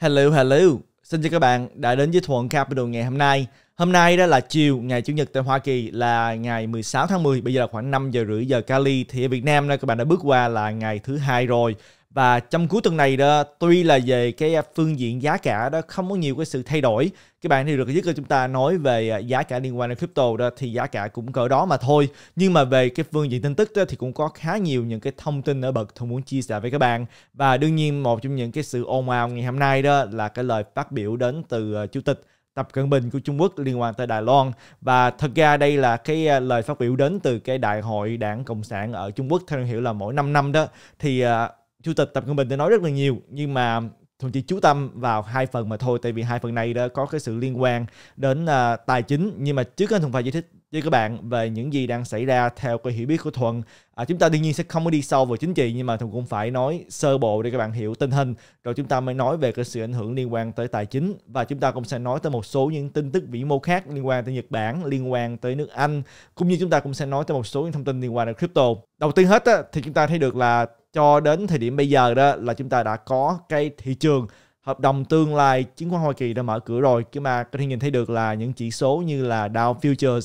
Hello, hello. Xin chào các bạn đã đến với Thuận Capital ngày hôm nay. Hôm nay đó là chiều ngày Chủ nhật tại Hoa Kỳ là ngày 16 tháng 10, bây giờ là khoảng 5 giờ rưỡi giờ Cali thì ở Việt Nam đó các bạn đã bước qua là ngày thứ hai rồi và trong cuối tuần này đó tuy là về cái à, phương diện giá cả đó không có nhiều cái sự thay đổi các bạn thì được biết là chúng ta nói về à, giá cả liên quan đến crypto đó thì giá cả cũng cỡ đó mà thôi nhưng mà về cái phương diện tin tức đó, thì cũng có khá nhiều những cái thông tin ở bậc tôi muốn chia sẻ với các bạn và đương nhiên một trong những cái sự ồn ào ngày hôm nay đó là cái lời phát biểu đến từ à, chủ tịch Tập Cận Bình của Trung Quốc liên quan tới Đài Loan và thật ra đây là cái lời phát biểu đến từ cái đại hội đảng Cộng sản ở Trung Quốc theo hiểu là mỗi 5 năm đó thì chủ tịch tập cận bình đã nói rất là nhiều nhưng mà thuận chỉ chú tâm vào hai phần mà thôi tại vì hai phần này đã có cái sự liên quan đến uh, tài chính nhưng mà trước anh thuận phải giải thích với các bạn về những gì đang xảy ra theo cái hiểu biết của thuận à, chúng ta đương nhiên sẽ không có đi sâu vào chính trị nhưng mà thuận cũng phải nói sơ bộ để các bạn hiểu tình hình rồi chúng ta mới nói về cái sự ảnh hưởng liên quan tới tài chính và chúng ta cũng sẽ nói tới một số những tin tức vĩ mô khác liên quan tới nhật bản liên quan tới nước anh cũng như chúng ta cũng sẽ nói tới một số những thông tin liên quan đến crypto đầu tiên hết á, thì chúng ta thấy được là cho đến thời điểm bây giờ đó là chúng ta đã có cái thị trường hợp đồng tương lai chứng khoán Hoa Kỳ đã mở cửa rồi nhưng mà có thể nhìn thấy được là những chỉ số như là Dow Futures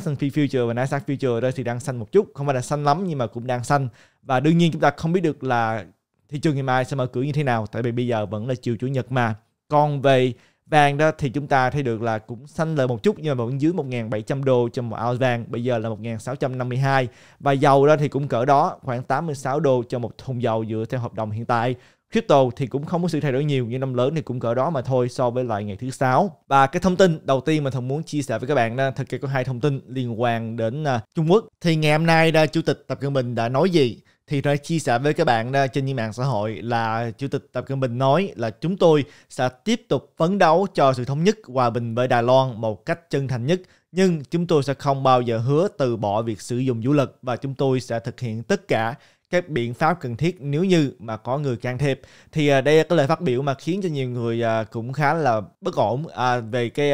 S&P Future và Nasdaq Future đó thì đang xanh một chút không phải là xanh lắm nhưng mà cũng đang xanh và đương nhiên chúng ta không biết được là thị trường ngày mai sẽ mở cửa như thế nào tại vì bây giờ vẫn là chiều chủ nhật mà còn về vàng đó thì chúng ta thấy được là cũng xanh lợi một chút nhưng mà vẫn dưới 1.700 đô cho một ounce vàng bây giờ là 1.652 và dầu đó thì cũng cỡ đó khoảng 86 đô cho một thùng dầu dựa theo hợp đồng hiện tại crypto thì cũng không có sự thay đổi nhiều như năm lớn thì cũng cỡ đó mà thôi so với lại ngày thứ sáu và cái thông tin đầu tiên mà thần muốn chia sẻ với các bạn đó thực ra có hai thông tin liên quan đến uh, Trung Quốc thì ngày hôm nay uh, chủ tịch Tập Cận Bình đã nói gì thì đã chia sẻ với các bạn ờ, trên những mạng xã hội là Chủ tịch Tập Cận Bình nói là chúng tôi sẽ tiếp tục phấn đấu cho sự thống nhất hòa bình với Đài Loan một cách chân thành nhất nhưng chúng tôi sẽ không bao giờ hứa từ bỏ việc sử dụng vũ lực và chúng tôi sẽ thực hiện tất cả các biện pháp cần thiết nếu như mà có người can thiệp thì ờ, đây là cái lời phát biểu mà khiến cho nhiều người ờ, cũng khá là bất ổn về cái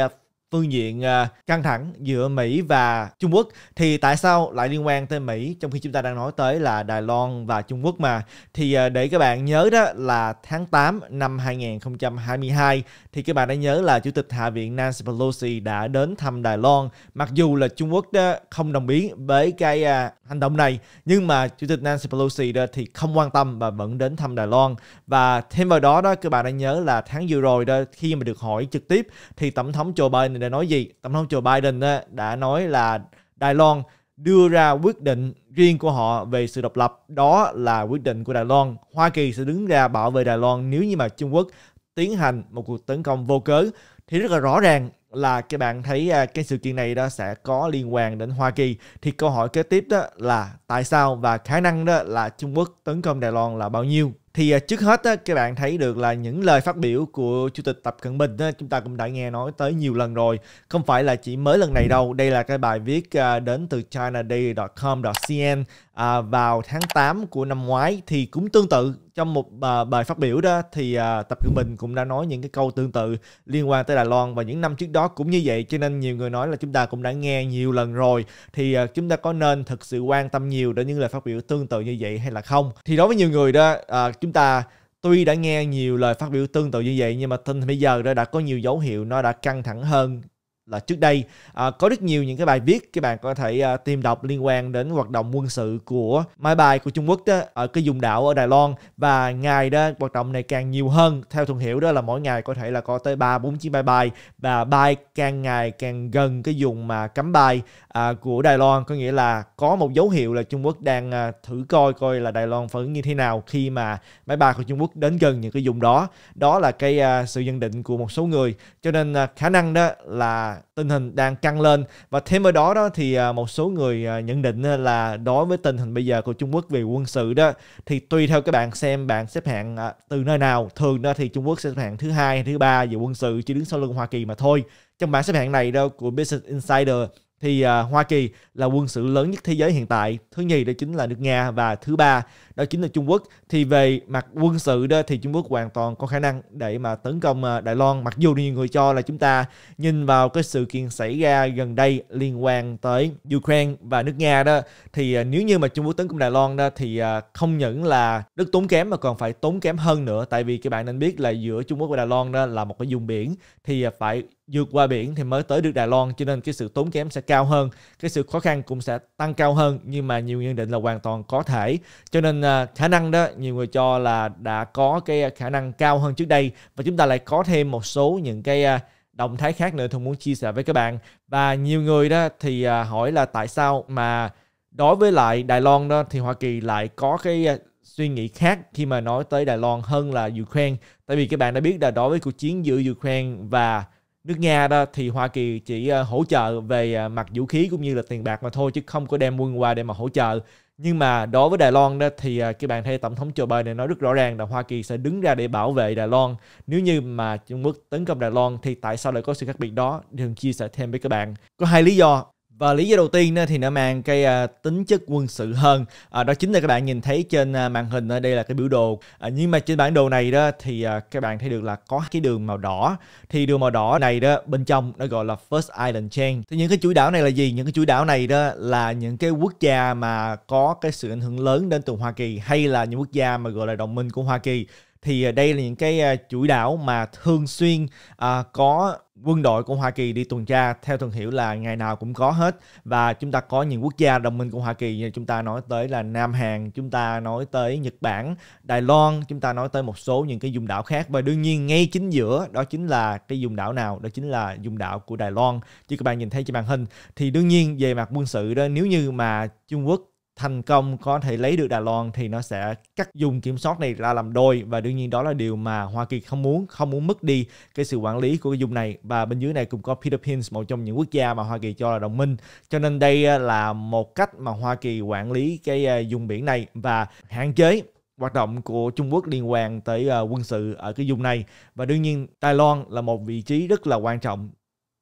phương diện à, căng thẳng giữa Mỹ và Trung Quốc thì tại sao lại liên quan tới Mỹ trong khi chúng ta đang nói tới là Đài Loan và Trung Quốc mà thì à, để các bạn nhớ đó là tháng 8 năm 2022 thì các bạn đã nhớ là Chủ tịch Hạ viện Nancy Pelosi đã đến thăm Đài Loan mặc dù là Trung Quốc đó không đồng ý với cái à, hành động này nhưng mà Chủ tịch Nancy Pelosi đó thì không quan tâm và vẫn đến thăm Đài Loan và thêm vào đó đó các bạn đã nhớ là tháng vừa rồi đó khi mà được hỏi trực tiếp thì Tổng thống Joe Biden đã nói gì? Tổng thống Joe Biden đã nói là Đài Loan đưa ra quyết định riêng của họ về sự độc lập. Đó là quyết định của Đài Loan. Hoa Kỳ sẽ đứng ra bảo vệ Đài Loan nếu như mà Trung Quốc tiến hành một cuộc tấn công vô cớ. Thì rất là rõ ràng là các bạn thấy à, cái sự kiện này đó sẽ có liên quan đến Hoa Kỳ thì câu hỏi kế tiếp đó là tại sao và khả năng đó là Trung Quốc tấn công Đài Loan là bao nhiêu thì à, trước hết các bạn thấy được là những lời phát biểu của chủ tịch tập cận bình chúng ta cũng đã nghe nói tới nhiều lần rồi không phải là chỉ mới lần này đâu đây là cái bài viết à, đến từ chinadaily.com.cn à, vào tháng 8 của năm ngoái thì cũng tương tự trong một à, bài phát biểu đó thì à, Tập Cận Bình cũng đã nói những cái câu tương tự liên quan tới Đài Loan và những năm trước đó cũng như vậy cho nên nhiều người nói là chúng ta cũng đã nghe nhiều lần rồi thì à, chúng ta có nên thực sự quan tâm nhiều đến những lời phát biểu tương tự như vậy hay là không thì đối với nhiều người đó à, chúng ta tuy đã nghe nhiều lời phát biểu tương tự như vậy nhưng mà tin bây giờ đó đã có nhiều dấu hiệu nó đã căng thẳng hơn là trước đây à, có rất nhiều những cái bài viết các bạn có thể à, tìm đọc liên quan đến hoạt động quân sự của máy bay của Trung Quốc đó ở cái vùng đảo ở Đài Loan và ngày đó hoạt động này càng nhiều hơn theo thường hiểu đó là mỗi ngày có thể là có tới 3 4 chiếc máy bay và bay càng ngày càng gần cái vùng mà cấm bay à, của Đài Loan có nghĩa là có một dấu hiệu là Trung Quốc đang à, thử coi coi là Đài Loan phản ứng như thế nào khi mà máy bay của Trung Quốc đến gần những cái vùng đó đó là cái à, sự nhận định của một số người cho nên à, khả năng đó là tình hình đang căng lên và thêm vào đó đó thì à, một số người à, nhận định à, là đối với tình hình bây giờ của Trung Quốc về quân sự đó thì tùy theo các bạn xem bạn xếp hạng từ nơi nào thường đó thì Trung Quốc sẽ xếp hạng thứ hai thứ ba về quân sự chỉ đứng sau lưng Hoa Kỳ mà thôi trong bảng xếp hạng này đó của Business Insider thì Hoa Kỳ là quân sự lớn nhất thế giới hiện tại, thứ nhì đó chính là nước Nga và thứ ba đó chính là Trung Quốc thì về mặt quân sự đó thì Trung Quốc hoàn toàn có khả năng để mà tấn công ờ, Đài Loan mặc dù nhiều người cho là chúng ta nhìn vào cái sự kiện xảy ra gần đây liên quan tới Ukraine và nước Nga đó thì ờ, nếu như mà Trung Quốc tấn công Đài Loan đó thì ờ, không những là rất tốn kém mà còn phải tốn kém hơn nữa tại vì các bạn nên biết là giữa Trung Quốc và Đài Loan đó là một cái vùng biển thì phải vượt qua biển thì mới tới được Đài Loan cho nên cái sự tốn kém sẽ cao hơn cái sự khó khăn cũng sẽ tăng cao hơn nhưng mà nhiều nhận định là hoàn toàn có thể cho nên nên à, khả năng đó nhiều người cho là đã có cái à, khả năng cao hơn trước đây và chúng ta lại có thêm một số những cái à, động thái khác nữa tôi muốn chia sẻ với các bạn và nhiều người đó thì hỏi là tại sao mà đối với lại Đài Loan đó thì Hoa Kỳ lại có cái suy nghĩ khác khi mà nói tới Đài Loan hơn là Ukraine tại vì các bạn đã biết là đối với cuộc chiến giữa Ukraine và nước Nga đó thì Hoa Kỳ chỉ hỗ trợ về mặt vũ khí cũng như là tiền bạc mà thôi chứ không có đem quân qua để mà hỗ trợ nhưng mà đối với Đài Loan đó thì à, các bạn thấy tổng thống Joe Biden nói rất rõ ràng là Hoa Kỳ sẽ đứng ra để bảo vệ Đài Loan. Nếu như mà Trung Quốc tấn công Đài Loan thì tại sao lại có sự khác biệt đó? Đường chia sẻ thêm với các bạn. Có hai lý do và lý do đầu tiên thì nó mang cái à, tính chất quân sự hơn à, đó chính là các bạn nhìn thấy trên à, màn hình đây là cái biểu đồ à, nhưng mà trên bản đồ này đó thì à, các bạn thấy được là có cái đường màu đỏ thì đường màu đỏ này đó bên trong nó gọi là First Island Chain thì những cái chuỗi đảo này là gì những cái chuỗi đảo này đó là những cái quốc gia mà có cái sự ảnh hưởng lớn đến từ Hoa Kỳ hay là những quốc gia mà gọi là đồng minh của Hoa Kỳ thì đây là những cái chuỗi đảo mà thường xuyên à, có quân đội của Hoa Kỳ đi tuần tra theo thương hiệu là ngày nào cũng có hết và chúng ta có những quốc gia đồng minh của Hoa Kỳ như chúng ta nói tới là Nam Hàn, chúng ta nói tới Nhật Bản, Đài Loan, chúng ta nói tới một số những cái vùng đảo khác và đương nhiên ngay chính giữa đó chính là cái vùng đảo nào, đó chính là vùng đảo của Đài Loan. Chứ các bạn nhìn thấy trên màn hình thì đương nhiên về mặt quân sự đó nếu như mà Trung Quốc thành công có thể lấy được Đài Loan thì nó sẽ cắt dùng kiểm soát này ra làm đôi và đương nhiên đó là điều mà Hoa Kỳ không muốn không muốn mất đi cái sự quản lý của cái dùng này và bên dưới này cũng có Philippines một trong những quốc gia mà Hoa Kỳ cho là đồng minh cho nên đây ờ, là một cách mà Hoa Kỳ quản lý cái vùng ờ, biển này và hạn chế hoạt động của Trung Quốc liên quan tới ờ, quân sự ở cái vùng này và đương nhiên Đài Loan là một vị trí rất là quan trọng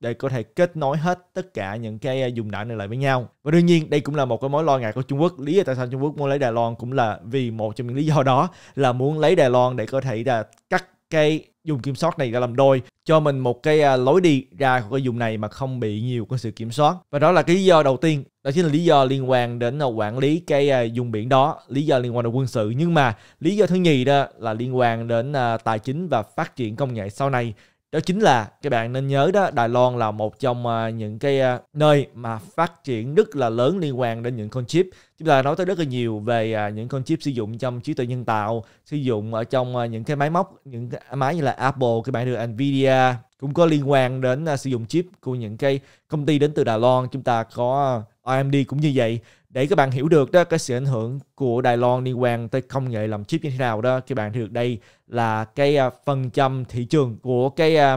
để có thể kết nối hết tất cả những cái à, dùng đảo này lại với nhau. Và đương nhiên đây cũng là một cái mối lo ngại của Trung Quốc. Lý do tại sao Trung Quốc muốn lấy Đài Loan cũng là vì một trong những lý do đó là muốn lấy Đài Loan để có thể là cắt cái dùng kiểm soát này ra làm đôi cho mình một cái à, lối đi ra của cái dùng này mà không bị nhiều cái sự kiểm soát và đó là cái lý do đầu tiên đó chính là lý do liên quan đến à, quản lý cái dùng biển đó lý do liên quan đến quân sự nhưng mà lý do thứ nhì đó là liên quan đến tài chính và phát triển công nghệ sau này đó chính là các bạn nên nhớ đó Đài Loan là một trong à, những cái à, nơi mà phát triển rất là lớn liên quan đến những con chip chúng ta nói tới rất là nhiều về à, những con chip sử dụng trong trí tuệ nhân tạo sử dụng ở trong những cái máy móc những cái máy như là Apple các bạn được Nvidia cũng có liên quan đến sử dụng chip của những cái công ty đến từ Đài Loan chúng ta có AMD cũng như vậy để các bạn hiểu được đó cái sự ảnh hưởng của Đài Loan liên quan tới công nghệ làm chip như thế nào đó các bạn thấy được đây là cái à, phần trăm thị trường của cái à,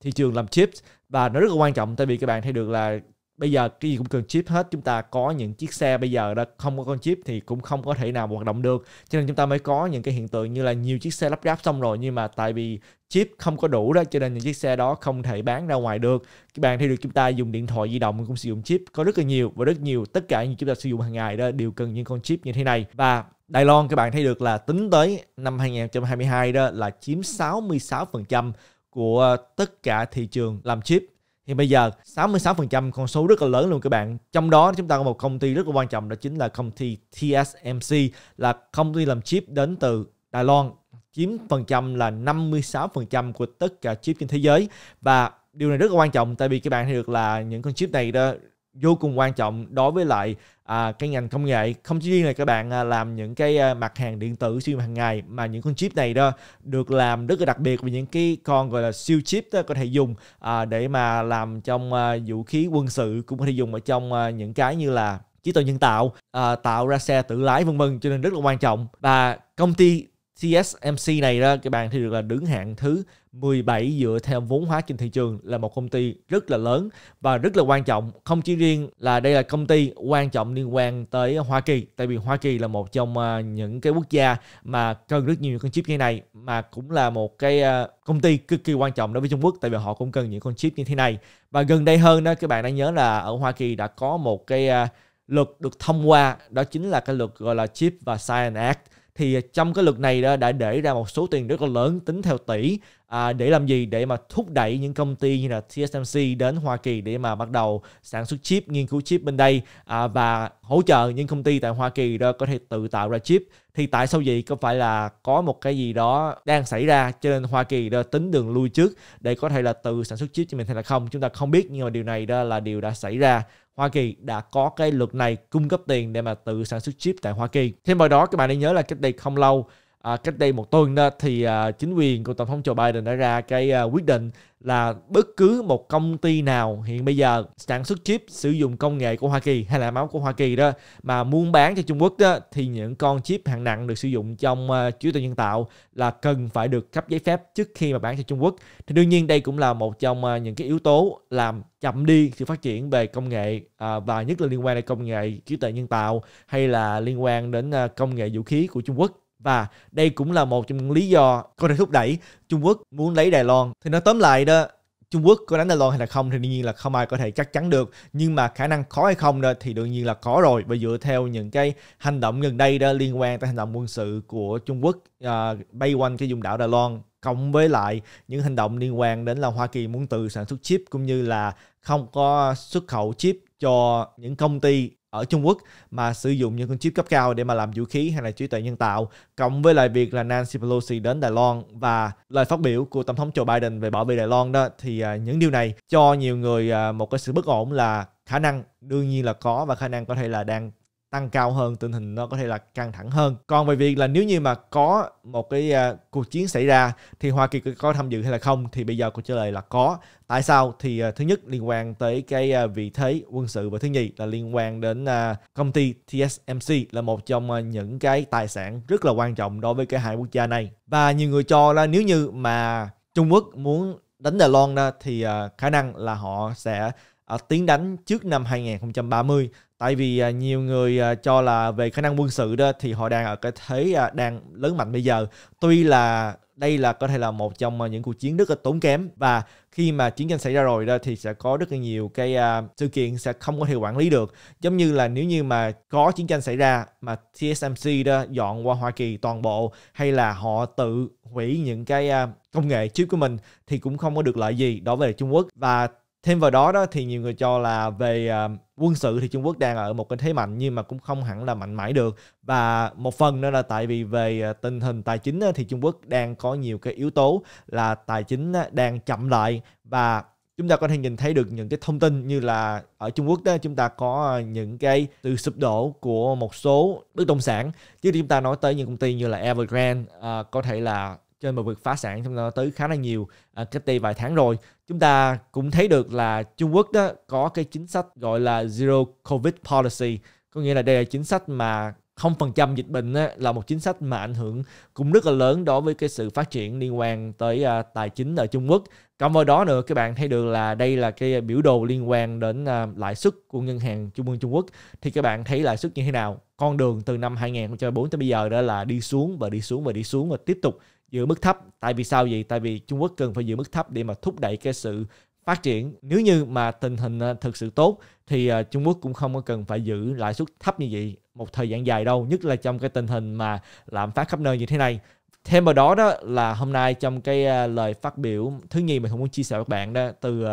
thị trường làm chip và nó rất là quan trọng tại vì các bạn thấy được là bây giờ cái gì cũng cần chip hết chúng ta có những chiếc xe bây giờ đó không có con chip thì cũng không có thể nào hoạt động được cho nên chúng ta mới có những cái hiện tượng như là nhiều chiếc xe lắp ráp xong rồi nhưng mà tại vì chip không có đủ đó cho nên những chiếc xe đó không thể bán ra ngoài được các bạn thấy được chúng ta dùng điện thoại di động cũng sử dụng chip có rất là nhiều và rất nhiều tất cả những chúng ta sử dụng hàng ngày đó đều cần những con chip như thế này và Đài Loan các bạn thấy được là tính tới năm 2022 đó là chiếm 66% của tất cả thị trường làm chip thì bây giờ 66% con số rất là lớn luôn các bạn. Trong đó chúng ta có một công ty rất là quan trọng đó chính là công ty TSMC là công ty làm chip đến từ Đài Loan chiếm phần trăm là 56% của tất cả chip trên thế giới và điều này rất là quan trọng tại vì các bạn thấy được là những con chip này đó vô cùng quan trọng đối với lại à, cái ngành công nghệ không chỉ riêng là các bạn à, làm những cái à, mặt hàng điện tử sử hàng ngày mà những con chip này đó được làm rất là đặc biệt vì những cái con gọi là siêu chip đó, có thể dùng à, để mà làm trong à, vũ khí quân sự cũng có thể dùng ở trong à, những cái như là trí tuệ nhân tạo à, tạo ra xe tự lái vân vân cho nên rất là quan trọng và công ty TSMC này đó các bạn thì được là đứng hạng thứ 17 dựa theo vốn hóa trên thị trường là một công ty rất là lớn và rất là quan trọng không chỉ riêng là đây là công ty quan trọng liên quan tới Hoa Kỳ tại vì Hoa Kỳ là một trong à, những cái quốc gia mà cần rất nhiều những con chip như này mà cũng là một cái à, công ty cực kỳ quan trọng đối với Trung Quốc tại vì họ cũng cần những con chip như thế này và gần đây hơn đó các bạn đã nhớ là ở Hoa Kỳ đã có một cái à, luật được thông qua đó chính là cái luật gọi là Chip và Science Act thì à, trong cái luật này đã để ra một số tiền rất là lớn tính theo tỷ à, để làm gì để mà thúc đẩy những công ty như là TSMC đến Hoa Kỳ để mà bắt đầu sản xuất chip nghiên cứu chip bên đây à, và hỗ trợ những công ty tại Hoa Kỳ đó có thể tự tạo ra chip thì tại sao vậy có phải là có một cái gì đó đang xảy ra cho nên Hoa Kỳ đó tính đường lui trước để có thể là tự sản xuất chip cho mình hay là không chúng ta không biết nhưng mà điều này đó là điều đã xảy ra Hoa Kỳ đã có cái luật này cung cấp tiền để mà tự sản xuất chip tại Hoa Kỳ. Thêm vào đó các bạn nên nhớ là cách đây không lâu à, cách đây một tuần đó thì à, chính quyền của tổng thống Joe Biden đã ra cái à, quyết định là bất cứ một công ty nào hiện bây giờ sản xuất chip sử dụng công nghệ của Hoa Kỳ hay là máu của Hoa Kỳ đó mà muốn bán cho Trung Quốc đó thì những con chip hạng nặng được sử dụng trong uh, trí tuệ nhân tạo là cần phải được cấp giấy phép trước khi mà bán cho Trung Quốc. Thì đương nhiên đây cũng là một trong uh, những cái yếu tố làm chậm đi sự phát triển về công nghệ uh, và nhất là liên quan đến công nghệ trí tuệ nhân tạo hay là liên quan đến uh, công nghệ vũ khí của Trung Quốc và đây cũng là một trong những lý do có thể thúc đẩy Trung Quốc muốn lấy Đài Loan. Thì nó tóm lại đó, Trung Quốc có đánh Đài Loan hay là không thì đương nhiên là không ai có thể chắc chắn được nhưng mà khả năng có hay không đó thì đương nhiên là có rồi và dựa theo những cái hành động gần đây đó liên quan tới hành động quân sự của Trung Quốc uh, bay quanh cái vùng đảo Đài Loan cộng với lại những hành động liên quan đến là Hoa Kỳ muốn tự sản xuất chip cũng như là không có xuất khẩu chip cho những công ty ở Trung Quốc mà sử dụng những con chip cấp cao để mà làm vũ khí hay là trí tuệ nhân tạo cộng với lại việc là Nancy Pelosi đến Đài Loan và lời phát biểu của Tổng thống Joe Biden về bảo vệ Đài Loan đó thì à, những điều này cho nhiều người à, một cái sự bất ổn là khả năng đương nhiên là có và khả năng có thể là đang tăng cao hơn tình hình nó có thể là căng thẳng hơn còn về việc là nếu như mà có một cái uh, cuộc chiến xảy ra thì hoa kỳ có tham dự hay là không thì bây giờ câu trả lời là có tại sao thì uh, thứ nhất liên quan tới cái uh, vị thế quân sự và thứ nhì là liên quan đến uh, công ty tsmc là một trong uh, những cái tài sản rất là quan trọng đối với cái hai quốc gia này và nhiều người cho là nếu như mà trung quốc muốn đánh đài loan đó thì uh, khả năng là họ sẽ À, tiến đánh trước năm 2030 tại vì à, nhiều người à, cho là về khả năng quân sự đó thì họ đang ở cái thế đang lớn mạnh bây giờ tuy là đây là có thể là một trong những cuộc chiến rất là tốn kém và khi mà chiến tranh xảy ra rồi đó thì sẽ có rất là nhiều cái sự kiện sẽ không có thể quản lý được giống như là nếu như mà có chiến tranh xảy ra mà TSMC đó dọn qua Hoa Kỳ toàn bộ hay là họ tự hủy những cái công nghệ chip của mình thì cũng không có được lợi gì đối với Trung Quốc và thêm vào đó đó thì nhiều người cho là về à, quân sự thì Trung Quốc đang ở một cái thế mạnh nhưng mà cũng không hẳn là mạnh mãi được và một phần nữa là tại vì về à, tình hình tài chính thì Trung Quốc đang có nhiều cái yếu tố là tài chính đang chậm lại và chúng ta có thể nhìn thấy được những cái thông tin như là ở Trung Quốc đó chúng ta có à, những cái sự sụp đổ của một số bất động sản chứ chúng ta nói tới những công ty như là Evergrande có thể là trên một vực phá sản trong đó tới khá là nhiều à, cách đây vài tháng rồi chúng ta cũng thấy được là Trung Quốc đó có cái chính sách gọi là zero covid policy có nghĩa là đây là chính sách mà không phần trăm dịch bệnh á, là một chính sách mà ảnh hưởng cũng rất là lớn đối với cái sự phát triển liên quan tới à, tài chính ở Trung Quốc cộng với đó nữa các bạn thấy được là đây là cái biểu đồ liên quan đến à, lãi suất của ngân hàng trung ương Trung Quốc thì các bạn thấy lãi suất như thế nào con đường từ năm 2004 tới bây giờ đó là đi xuống và đi xuống và đi xuống và tiếp tục giữ mức thấp tại vì sao vậy tại vì Trung Quốc cần phải giữ mức thấp để mà thúc đẩy cái sự phát triển nếu như mà tình hình à, thực sự tốt thì à, Trung Quốc cũng không có cần phải giữ lãi suất thấp như vậy một thời gian dài đâu nhất là trong cái tình hình mà lạm phát khắp nơi như thế này thêm vào đó đó là hôm nay trong cái à, lời phát biểu thứ nhì mình không muốn chia sẻ với các bạn đó từ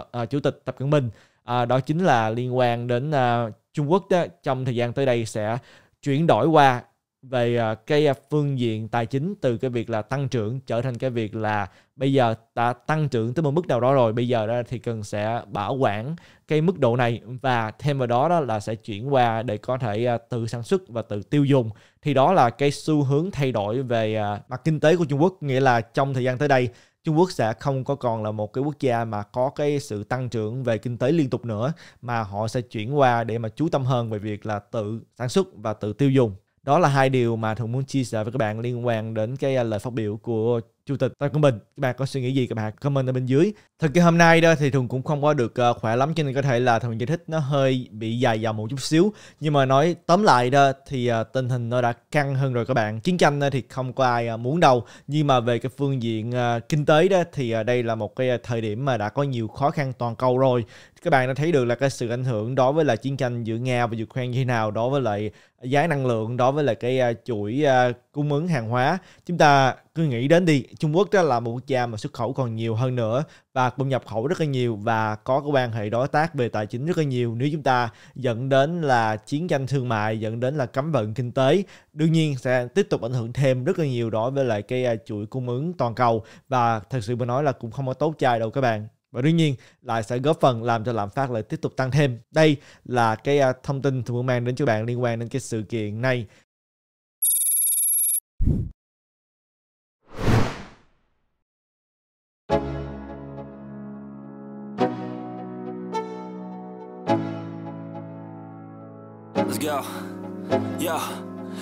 uh, chủ tịch tập cận bình uh, đó chính là liên quan đến uh, trung quốc đó, trong thời gian tới đây sẽ chuyển đổi qua về à, cái à, phương diện tài chính từ cái việc là tăng trưởng trở thành cái việc là bây giờ ta tăng trưởng tới một mức nào đó rồi bây giờ thì cần sẽ bảo quản cái mức độ này và thêm vào đó đó là sẽ chuyển qua để có thể à, tự sản xuất và tự tiêu dùng thì đó là cái xu hướng thay đổi về mặt kinh tế của Trung Quốc nghĩa là trong thời gian tới đây Trung Quốc sẽ không có còn là một cái quốc gia mà có cái sự tăng trưởng về kinh tế liên tục nữa mà họ sẽ chuyển qua để mà chú tâm hơn về việc là tự sản xuất và tự tiêu dùng đó là hai điều mà thường muốn chia sẻ với các bạn liên quan đến cái à, lời phát biểu của chủ tịch Tập Cận Bình các bạn có suy nghĩ gì các bạn comment ở bên dưới thực ra hôm nay đó thì thường cũng không có được ờ, khỏe lắm cho nên có thể là thường giải thích nó hơi bị dài dòng một chút xíu nhưng mà nói tóm lại đó thì ờ, tình hình nó đã căng hơn rồi các bạn chiến tranh thì không có ai ờ, muốn đâu nhưng mà về cái phương diện kinh tế đó thì đây là một cái thời điểm mà đã có nhiều khó khăn toàn cầu rồi các bạn đã thấy được là cái sự ảnh hưởng đối với là chiến tranh giữa Nga và Ukraine như thế nào đối với lại giá năng lượng đối với là cái à, chuỗi à, cung ứng hàng hóa chúng ta cứ nghĩ đến đi Trung Quốc đó là một quốc gia mà xuất khẩu còn nhiều hơn nữa và cũng nhập khẩu rất là nhiều và có cái quan hệ đối tác về tài chính rất là nhiều nếu chúng ta dẫn đến là chiến tranh thương mại dẫn đến là cấm vận kinh tế đương nhiên sẽ tiếp tục ảnh hưởng thêm rất là nhiều đối với lại cái à, chuỗi cung ứng toàn cầu và thật sự mà nói là cũng không có tốt trai đâu các bạn và đương nhiên lại sẽ góp phần làm cho lạm phát lại tiếp tục tăng thêm. Đây là cái à, thông tin tôi muốn mang đến cho bạn liên quan đến cái sự kiện này. Let's go. Yeah.